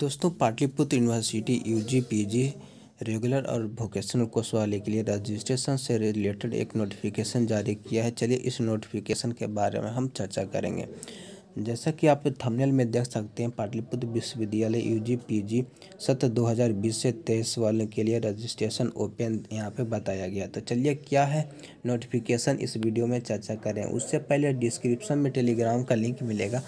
दोस्तों Pataliputra university UG PG regular और vocational course वाले के लिए रजिस्ट्रेशन से रिलेटेड एक नोटिफिकेशन जारी किया है चलिए इस नोटिफिकेशन के बारे में हम चर्चा करेंगे जैसा कि आप थंबनेल में देख सकते हैं पाटलिपुत्र विश्वविद्यालय यूजी पीजी सत्र 2020 से 23 वालों के लिए रजिस्ट्रेशन ओपन यहां पे बताया गया तो चलिए क्या है नोटिफिकेशन इस वीडियो में चर्चा करें उससे पहले डिस्क्रिप्शन में टेलीग्राम का लिंक मिलेगा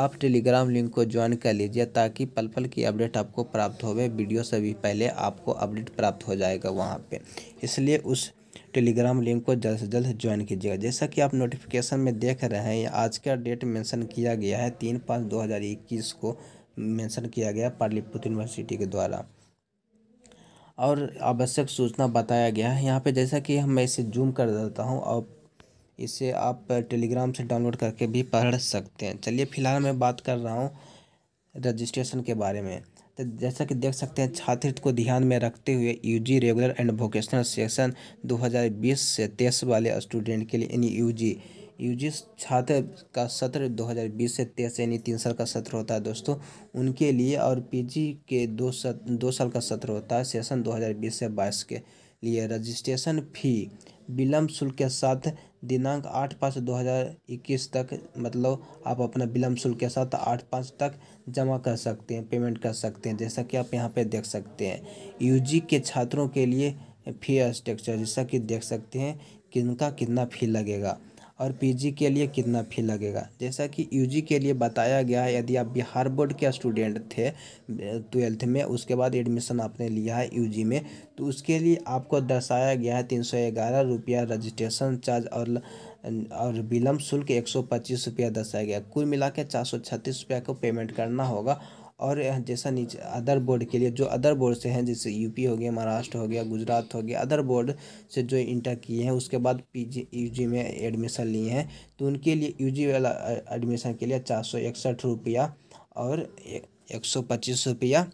आप टेलीग्राम लिंक को ज्वाइन कर लीजिए ताकि पल पल की अपडेट आपको प्राप्त होवे वीडियो से भी पहले आपको अपडेट प्राप्त हो जाएगा वहाँ पे इसलिए उस टेलीग्राम लिंक को जल्द से जल्द ज्वाइन कीजिएगा जैसा कि आप नोटिफिकेशन में देख रहे हैं आज का डेट मेंशन किया गया है तीन पाँच दो हज़ार इक्कीस को मेंशन किया गया पाटलिपुत्र यूनिवर्सिटी के द्वारा और आवश्यक सूचना बताया गया है यहाँ पे जैसा कि मैं इसे जूम कर देता हूँ और इसे आप टेलीग्राम से डाउनलोड करके भी पढ़ सकते हैं चलिए फिलहाल मैं बात कर रहा हूँ रजिस्ट्रेशन के बारे में तो जैसा कि देख सकते हैं छात्र को ध्यान में रखते हुए UG regular and vocational section 2020 से तेईस वाले स्टूडेंट के लिए यानी यूजी यूजी छात्र का सत्र 2020 से तेईस यानी तीन साल का सत्र होता है दोस्तों उनके लिए और पीजी के दो सत, दो साल का सत्र होता है सेशन 2020 से बाईस के लिए रजिस्ट्रेशन फ़ी विलम्ब शुल्क के साथ दिनांक आठ पाँच दो हज़ार इक्कीस तक मतलब आप अपना विलम्ब शुल्क के साथ आठ पाँच तक जमा कर सकते हैं पेमेंट कर सकते हैं जैसा कि आप यहाँ पे देख सकते हैं यूजी के छात्रों के लिए फी स्ट्रक्चर जैसा कि देख सकते हैं किनका कितना फी लगेगा और पीजी के लिए कितना फ़ी लगेगा जैसा कि यूजी के लिए बताया गया है यदि आप बिहार बोर्ड के स्टूडेंट थे ट्वेल्थ में उसके बाद एडमिशन आपने लिया है यूजी में तो उसके लिए आपको दर्शाया गया है तीन सौ ग्यारह रुपया रजिस्ट्रेशन चार्ज और और विलम्ब शुल्क एक सौ पच्चीस रुपया दर्शाया गया कुल मिला के चार सौ छत्तीस रुपया को पेमेंट करना होगा और जैसा नीचे अदर बोर्ड के लिए जो अदर बोर्ड से हैं जैसे यूपी हो गया महाराष्ट्र हो गया गुजरात हो गया अदर बोर्ड से जो इंटर किए हैं उसके बाद पीजी यूजी में एडमिशन लिए हैं तो उनके लिए यूजी वाला एडमिशन के लिए चार सौ इकसठ रुपया और एक सौ पच्चीस रुपया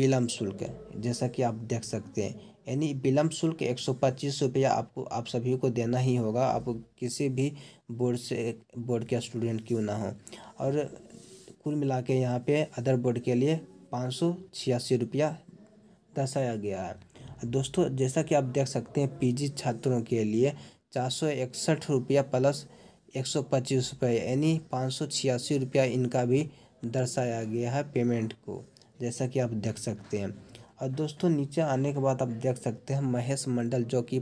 विलम्ब शुल्क जैसा कि आप देख सकते हैं यानी विलम्ब शुल्क एक सौ पच्चीस रुपया आपको आप सभी को देना ही होगा आप किसी भी बोर्ड से बोर्ड के स्टूडेंट क्यों ना हो और कुल मिला के यहाँ पर अदर बोर्ड के लिए पाँच सौ छियासी रुपया दर्शाया गया है दोस्तों जैसा कि आप देख सकते हैं पीजी छात्रों के लिए चार सौ इकसठ रुपया प्लस एक सौ पच्चीस रुपये यानी पाँच सौ छियासी रुपया इनका भी दर्शाया गया है पेमेंट को जैसा कि आप देख सकते हैं और दोस्तों नीचे आने के बाद आप देख सकते हैं महेश मंडल जो कि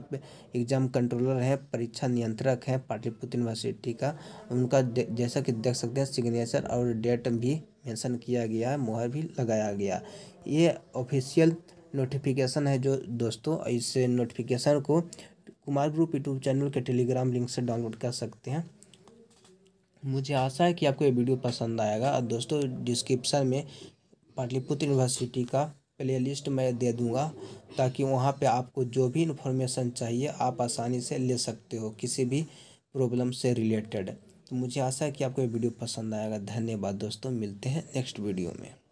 एग्ज़ाम कंट्रोलर हैं परीक्षा नियंत्रक हैं पाटलिपुत्र यूनिवर्सिटी का उनका जैसा कि देख सकते हैं सिग्नेचर और डेट भी मेंशन किया गया है मुहर भी लगाया गया ये ऑफिशियल नोटिफिकेशन है जो दोस्तों इस नोटिफिकेशन को कुमार ग्रुप यूट्यूब चैनल के टेलीग्राम लिंक से डाउनलोड कर सकते हैं मुझे आशा है कि आपको ये वीडियो पसंद आएगा और दोस्तों डिस्क्रिप्शन में पाटलिपुत्र यूनिवर्सिटी का प्ले लिस्ट मैं दे दूँगा ताकि वहाँ पे आपको जो भी इन्फॉर्मेशन चाहिए आप आसानी से ले सकते हो किसी भी प्रॉब्लम से रिलेटेड तो मुझे आशा है कि आपको ये वीडियो पसंद आएगा धन्यवाद दोस्तों मिलते हैं नेक्स्ट वीडियो में